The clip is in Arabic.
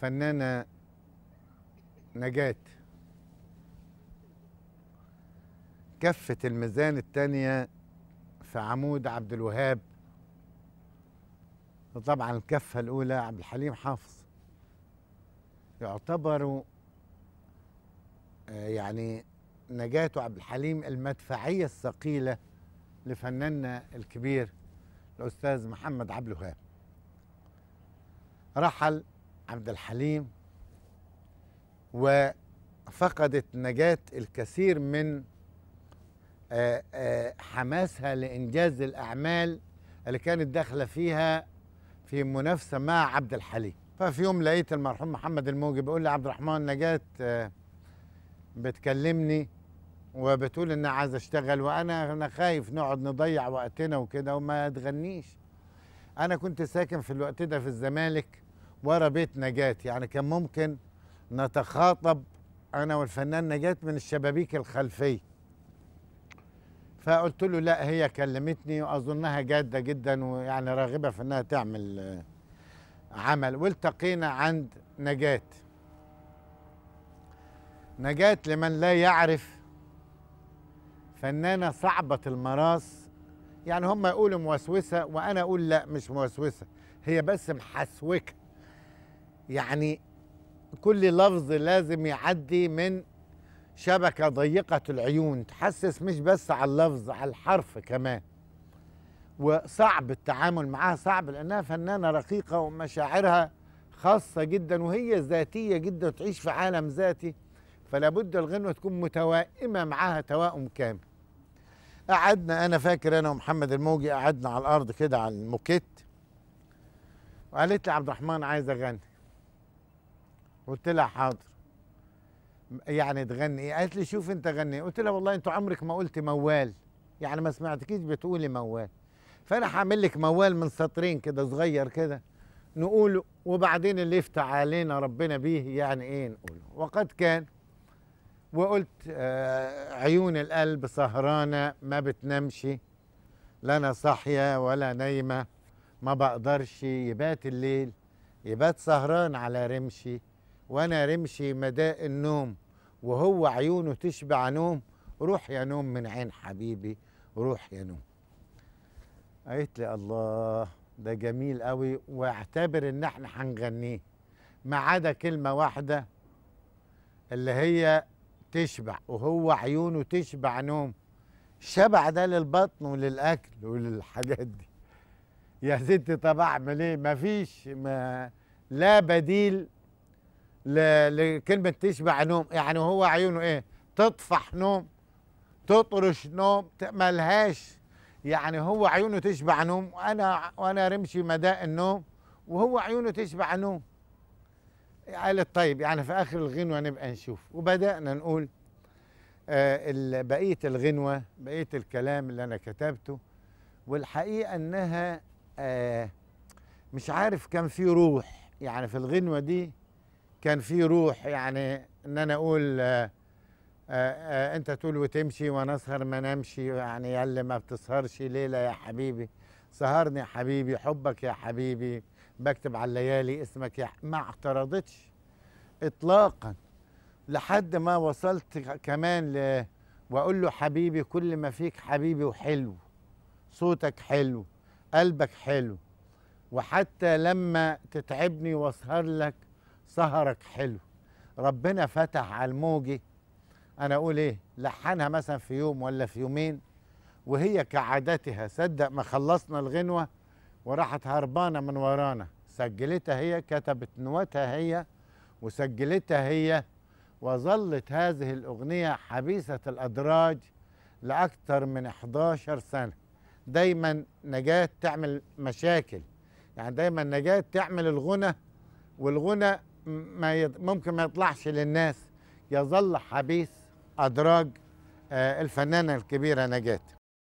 فنانة نجاة كفة الميزان التانية في عمود عبد الوهاب وطبعا الكفة الأولى عبد الحليم حافظ يعتبروا آه، يعني نجاة وعبد الحليم المدفعية الثقيلة لفناننا الكبير الأستاذ محمد عبد الوهاب رحل عبد الحليم وفقدت نجاة الكثير من آه، آه، حماسها لإنجاز الأعمال اللي كانت داخلة فيها في منافسة مع عبد الحليم ففي يوم لقيت المرحوم محمد الموجي بيقول لي عبد الرحمن نجاة آه، بتكلمني وبتقول ان عايز اشتغل وانا انا خايف نقعد نضيع وقتنا وكده وما تغنيش انا كنت ساكن في الوقت ده في الزمالك ورا بيت نجاة يعني كان ممكن نتخاطب أنا والفنان نجاة من الشبابيك الخلفية فقلت له لا هي كلمتني وأظنها جادة جدا ويعني راغبة في أنها تعمل آه، عمل والتقينا عند نجاة نجاة لمن لا يعرف فنانة صعبة المراس يعني هم يقولوا موسوسة وأنا أقول لا مش موسوسة هي بس محسوكة يعني كل لفظ لازم يعدي من شبكة ضيقة العيون تحسس مش بس على اللفظ على الحرف كمان وصعب التعامل معاها صعب لأنها فنانة رقيقة ومشاعرها خاصة جدا وهي ذاتية جدا وتعيش في عالم ذاتي فلا بد الغنوة تكون متوائمة معاها توائم كامل قعدنا أنا فاكر أنا ومحمد الموجي قعدنا على الأرض كده على الموكيت وقالت لي عبد الرحمن عايز أغني قلت لها حاضر يعني تغني إيه؟ قالت لي شوف انت غني قلت لها والله انت عمرك ما قلت موال يعني ما سمعتكيش بتقولي موال فانا هعمل لك موال من سطرين كده صغير كده نقوله وبعدين اللي يفتح علينا ربنا بيه يعني ايه نقوله وقد كان وقلت آه عيون القلب سهرانه ما بتنامش لا انا صاحيه ولا نايمه ما بقدرش يبات الليل يبات سهران على رمشي وانا رمشي مداء النوم وهو عيونه تشبع نوم روح يا نوم من عين حبيبي روح يا نوم قالت لي الله ده جميل قوي واعتبر ان احنا هنغنيه ما عدا كلمه واحده اللي هي تشبع وهو عيونه تشبع نوم الشبع ده للبطن وللاكل وللحاجات دي يا ستي طب اعمل ايه مفيش ما لا بديل لكلمه تشبع نوم يعني هو عيونه ايه تطفح نوم تطرش نوم ملهاش يعني هو عيونه تشبع نوم وانا وانا رمشي مداء النوم وهو عيونه تشبع نوم قالت طيب يعني في اخر الغنوه نبقى نشوف وبدانا نقول آه بقيه الغنوه بقيه الكلام اللي انا كتبته والحقيقه انها آه مش عارف كان في روح يعني في الغنوه دي كان في روح يعني ان انا اقول آآ آه، آآ آه، آه، انت تقول وتمشي وانا اسهر ما نمشي يعني يا اللي ما بتسهرش ليله يا حبيبي سهرني يا حبيبي حبك يا حبيبي بكتب على الليالي اسمك يا ما اعترضتش اطلاقا لحد ما وصلت كمان ل واقول له حبيبي كل ما فيك حبيبي وحلو صوتك حلو قلبك حلو وحتى لما تتعبني واسهر لك سهرك حلو ربنا فتح على الموجه انا اقول ايه لحنها مثلا في يوم ولا في يومين وهي كعادتها صدق ما خلصنا الغنوه وراحت هربانه من ورانا سجلتها هي كتبت نوتها هي وسجلتها هي وظلت هذه الاغنيه حبيسه الادراج لاكثر من 11 سنه دايما نجاه تعمل مشاكل يعني دايما نجاه تعمل الغنى والغنى ما ممكن ما يطلعش للناس يظل حبيس أدراج آه، الفنانة الكبيرة نجاة